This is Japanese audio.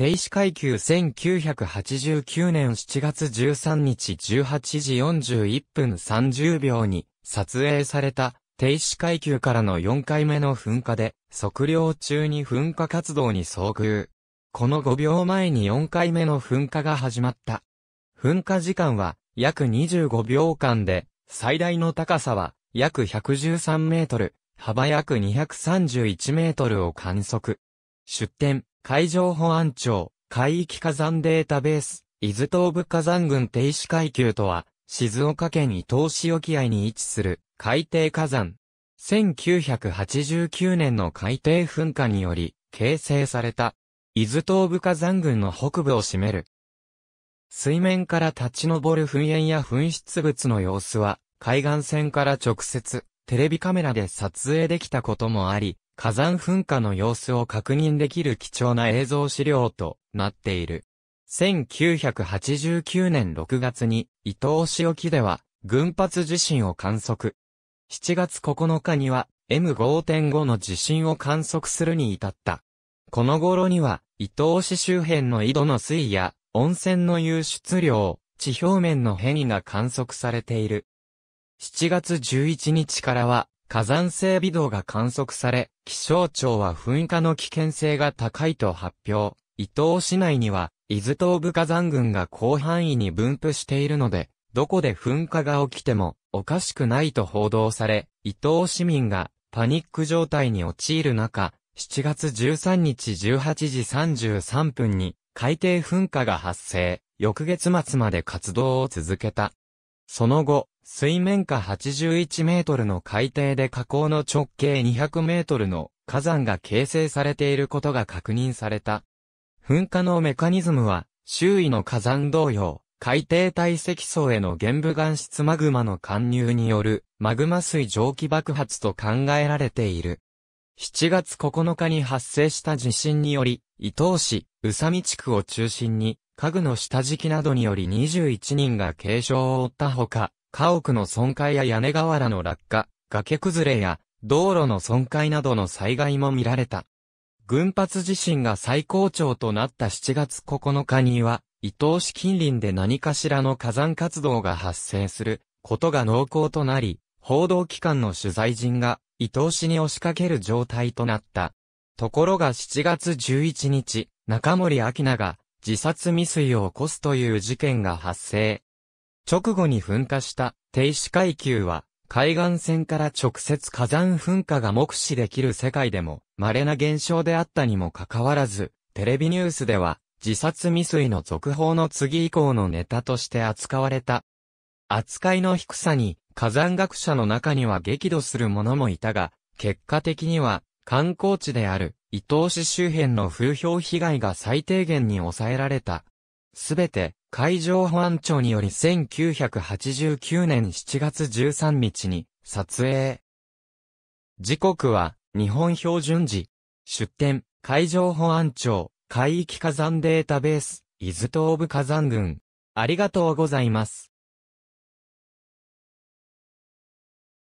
停止階級1989年7月13日18時41分30秒に撮影された停止階級からの4回目の噴火で測量中に噴火活動に遭遇。この5秒前に4回目の噴火が始まった。噴火時間は約25秒間で最大の高さは約113メートル、幅約231メートルを観測。出展。海上保安庁、海域火山データベース、伊豆東部火山群停止階級とは、静岡県伊東市沖合に位置する海底火山。1989年の海底噴火により、形成された、伊豆東部火山群の北部を占める。水面から立ち上る噴煙や噴出物の様子は、海岸線から直接、テレビカメラで撮影できたこともあり、火山噴火の様子を確認できる貴重な映像資料となっている。1989年6月に伊東市沖では群発地震を観測。7月9日には M5.5 の地震を観測するに至った。この頃には伊東市周辺の井戸の水位や温泉の湧出量、地表面の変異が観測されている。7月11日からは火山性微動が観測され、気象庁は噴火の危険性が高いと発表。伊東市内には、伊豆東部火山群が広範囲に分布しているので、どこで噴火が起きてもおかしくないと報道され、伊東市民がパニック状態に陥る中、7月13日18時33分に海底噴火が発生、翌月末まで活動を続けた。その後、水面下81メートルの海底で火口の直径200メートルの火山が形成されていることが確認された。噴火のメカニズムは、周囲の火山同様、海底堆積層への玄武岩質マグマの貫入によるマグマ水蒸気爆発と考えられている。7月9日に発生した地震により、伊東市、宇佐美地区を中心に、家具の下敷きなどにより21人が軽傷を負ったほか、家屋の損壊や屋根瓦の落下、崖崩れや道路の損壊などの災害も見られた。群発地震が最高潮となった7月9日には、伊東市近隣で何かしらの火山活動が発生することが濃厚となり、報道機関の取材陣が伊東市に押しかける状態となった。ところが7月11日、中森明菜が自殺未遂を起こすという事件が発生。直後に噴火した停止階級は、海岸線から直接火山噴火が目視できる世界でも稀な現象であったにもかかわらず、テレビニュースでは自殺未遂の続報の次以降のネタとして扱われた。扱いの低さに火山学者の中には激怒する者もいたが、結果的には観光地である伊東市周辺の風評被害が最低限に抑えられた。すべて海上保安庁により1989年7月13日に撮影。時刻は日本標準時。出展、海上保安庁、海域火山データベース、伊豆東部火山群。ありがとうございます。